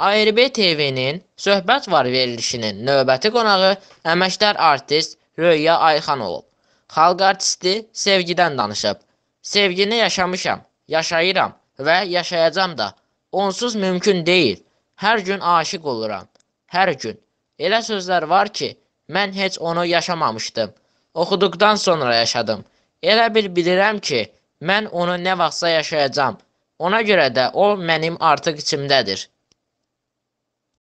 ARB TV-nin Söhbət var verilişinin növbəti qonağı əməkdar artist Röya Ayxan olub. Xalq artisti sevgidən danışıb. Sevgini yaşamışam, yaşayıram və yaşayacam da. Onsuz mümkün deyil. Hər gün aşiq oluram. Hər gün. Elə sözlər var ki, mən heç onu yaşamamışdım. Oxuduqdan sonra yaşadım. Elə bir bilirəm ki, mən onu nə vaxtsa yaşayacam. Ona görə də o mənim artıq içimdədir.